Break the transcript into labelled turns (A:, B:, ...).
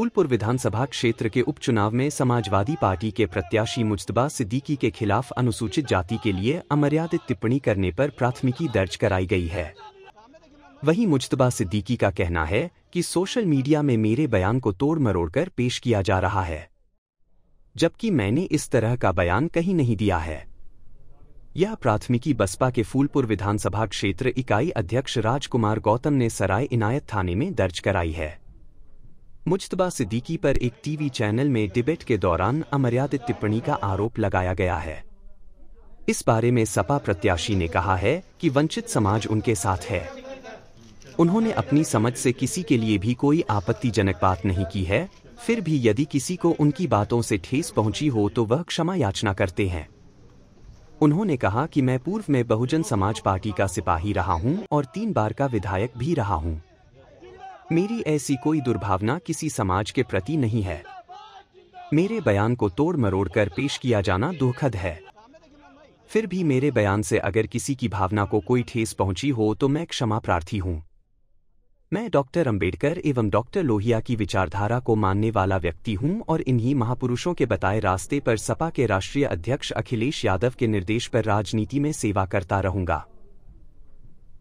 A: फूलपुर विधानसभा क्षेत्र के उपचुनाव में समाजवादी पार्टी के प्रत्याशी मुजतबा सिद्दीकी के खिलाफ अनुसूचित जाति के लिए अमर्यादित टिप्पणी करने पर प्राथमिकी दर्ज कराई गई है वहीं मुजतबा सिद्दीकी का कहना है कि सोशल मीडिया में मेरे बयान को तोड़ मरोड़ कर पेश किया जा रहा है जबकि मैंने इस तरह का बयान कहीं नहीं दिया है यह प्राथमिकी बसपा के फूलपुर विधानसभा क्षेत्र इकाई अध्यक्ष राजकुमार गौतम ने सराय इनायत थाने में दर्ज कराई है मुश्तबा सिद्दीकी पर एक टीवी चैनल में डिबेट के दौरान अमर्यादित टिप्पणी का आरोप लगाया गया है इस बारे में सपा प्रत्याशी ने कहा है कि वंचित समाज उनके साथ है उन्होंने अपनी समझ से किसी के लिए भी कोई आपत्तिजनक बात नहीं की है फिर भी यदि किसी को उनकी बातों से ठेस पहुंची हो तो वह क्षमा याचना करते हैं उन्होंने कहा कि मैं पूर्व में बहुजन समाज पार्टी का सिपाही रहा हूं और तीन बार का विधायक भी रहा हूं मेरी ऐसी कोई दुर्भावना किसी समाज के प्रति नहीं है मेरे बयान को तोड़ मरोड़ कर पेश किया जाना दुखद है फिर भी मेरे बयान से अगर किसी की भावना को कोई ठेस पहुंची हो तो मैं क्षमा प्रार्थी हूं मैं डॉक्टर अंबेडकर एवं डॉक्टर लोहिया की विचारधारा को मानने वाला व्यक्ति हूं और इन्हीं महापुरुषों के बताए रास्ते पर सपा के राष्ट्रीय अध्यक्ष अखिलेश यादव के निर्देश पर राजनीति में सेवा करता रहूंगा